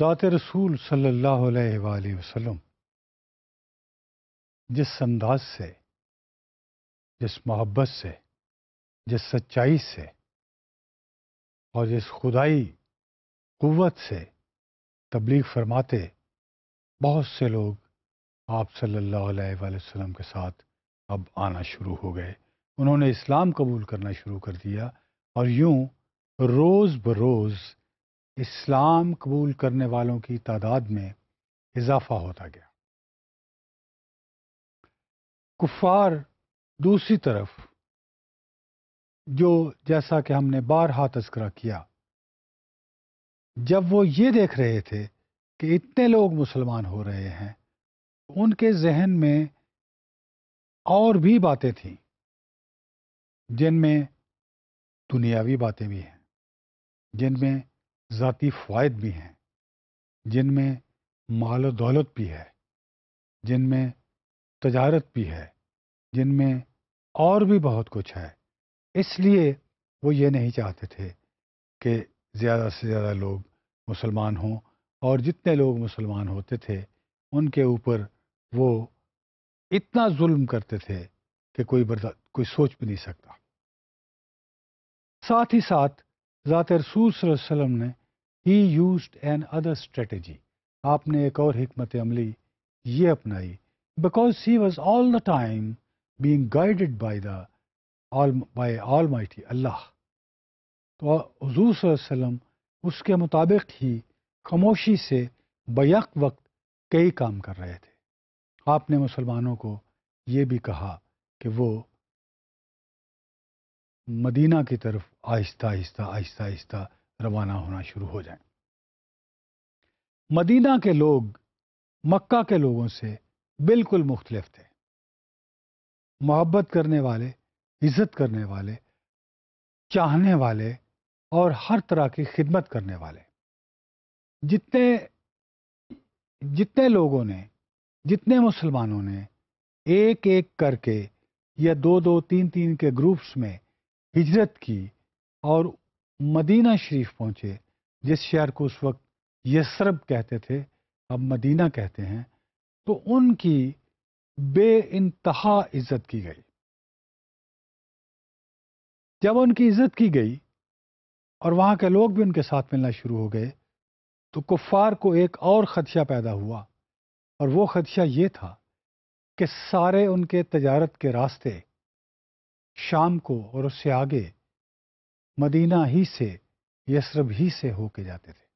ذات رسول صلی اللہ علیہ وآلہ وسلم جس انداز سے جس محبت سے جس سچائی سے اور جس خدائی قوت سے تبلیغ فرماتے بہت سے لوگ آپ صلی اللہ علیہ وآلہ وسلم کے ساتھ اب آنا شروع ہو گئے انہوں نے اسلام قبول کرنا شروع کر دیا اور یوں روز بروز اسلام قبول کرنے والوں کی تعداد میں اضافہ ہوتا گیا کفار دوسری طرف جو جیسا کہ ہم نے بارہا تذکرہ کیا جب وہ یہ دیکھ رہے تھے کہ اتنے لوگ مسلمان ہو رہے ہیں ان کے ذہن میں اور بھی باتیں تھیں جن میں دنیاوی باتیں بھی ہیں جن میں ذاتی فوائد بھی ہیں جن میں مال و دولت بھی ہے جن میں تجارت بھی ہے جن میں اور بھی بہت کچھ ہے اس لیے وہ یہ نہیں چاہتے تھے کہ زیادہ سے زیادہ لوگ مسلمان ہوں اور جتنے لوگ مسلمان ہوتے تھے ان کے اوپر وہ اتنا ظلم کرتے تھے کہ کوئی برد... کوئی سوچ بھی نہیں سکتا ساتھ ہی ساتھ ذات رسول صلی اللہ علیہ وسلم نے he used another strategy آپ نے ایک اور حکمت عملی یہ اپنائی because he was all the time being guided by the by almighty Allah تو حضور صلی اللہ علیہ وسلم اس کے مطابق ہی خاموشی سے بیک وقت کئی کام کر رہے تھے آپ نے مسلمانوں کو یہ بھی کہا کہ وہ مدینہ کی طرف آہستہ آہستہ آہستہ آہستہ روانہ ہونا شروع ہو جائیں مدینہ کے لوگ مکہ کے لوگوں سے بالکل مختلف تھے محبت کرنے والے عزت کرنے والے چاہنے والے اور ہر طرح کی خدمت کرنے والے جتنے جتنے لوگوں نے جتنے مسلمانوں نے ایک ایک کر کے یا دو دو تین تین کے گروپس میں ہجرت کی اور مدینہ شریف پہنچے جس شہر کو اس وقت یسرب کہتے تھے اب مدینہ کہتے ہیں تو ان کی بے انتہا عزت کی گئی جب ان کی عزت کی گئی اور وہاں کے لوگ بھی ان کے ساتھ ملنا شروع ہو گئے تو کفار کو ایک اور خدشہ پیدا ہوا اور وہ خدشہ یہ تھا کہ سارے ان کے تجارت کے راستے شام کو اور اس سے آگے مدینہ ہی سے یسرب ہی سے ہو کے جاتے تھے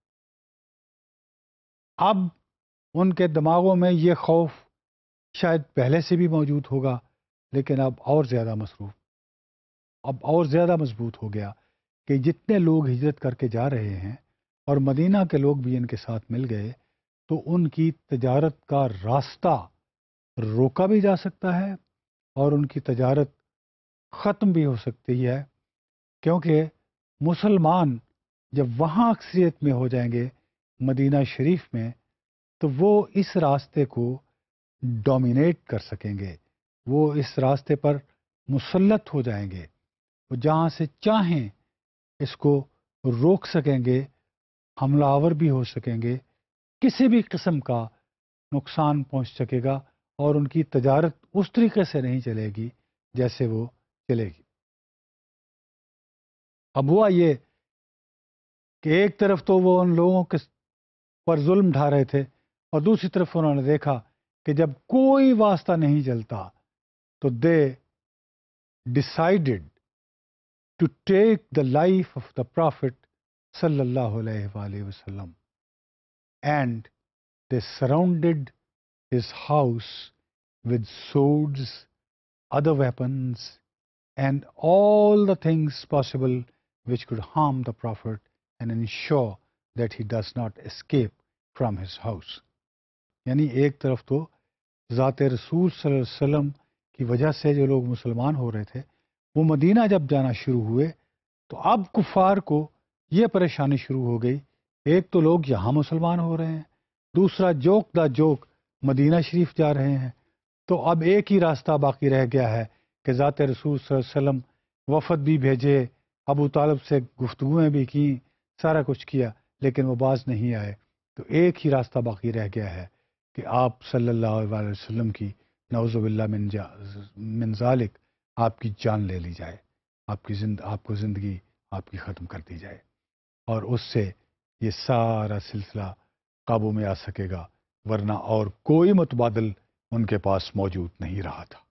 اب ان کے دماغوں میں یہ خوف شاید پہلے سے بھی موجود ہوگا لیکن اب اور زیادہ مصروف اب اور زیادہ مضبوط ہو گیا کہ جتنے لوگ ہجرت کر کے جا رہے ہیں اور مدینہ کے لوگ بھی ان کے ساتھ مل گئے تو ان کی تجارت کا راستہ روکا بھی جا سکتا ہے اور ان کی تجارت ختم بھی ہو سکتی ہے کیونکہ مسلمان جب وہاں اکثریت میں ہو جائیں گے مدینہ شریف میں تو وہ اس راستے کو ڈومینیٹ کر سکیں گے وہ اس راستے پر مسلط ہو جائیں گے وہ جہاں سے چاہیں اس کو روک سکیں گے حملہ آور بھی ہو سکیں گے کسی بھی قسم کا نقصان پہنچ سکے گا اور ان کی تجارت اس طریقے سے نہیں چلے گی جیسے وہ چلے گی اب ہوا یہ کہ ایک طرف تو وہ ان لوگوں کے پر ظلم ڈھا رہے تھے اور دوسری طرف انہوں نے دیکھا کہ جب کوئی واسطہ نہیں چلتا تو they decided to take the life of the prophet صلی اللہ علیہ وآلہ وسلم and they surrounded his house with swords other weapons and all the things possible which could harm the prophet and ensure that he does not escape from his house یعنی ایک طرف تو ذات رسول صلی اللہ علیہ وسلم کی وجہ سے جو لوگ مسلمان ہو رہے تھے وہ مدینہ جب جانا شروع ہوئے تو اب کفار کو یہ پریشانی شروع ہو گئی ایک تو لوگ یہاں مسلمان ہو رہے ہیں دوسرا جوک دا جوک مدینہ شریف جا رہے ہیں تو اب ایک ہی راستہ باقی رہ گیا ہے کہ ذات رسول صلی اللہ علیہ وسلم وفد بھی بھیجے ابو طالب سے گفتگویں بھی کیں سارا کچھ کیا لیکن وہ باز نہیں آئے تو ایک ہی راستہ باقی رہ گیا ہے کہ آپ صلی اللہ علیہ وسلم کی نوز باللہ من, من ذالک آپ کی جان لے لی جائے آپ کی زند آپ کو زندگی آپ کی ختم کر دی جائے اور اس سے یہ سارا سلسلہ قابو میں آ سکے گا ورنہ اور کوئی متبادل ان کے پاس موجود نہیں رہا تھا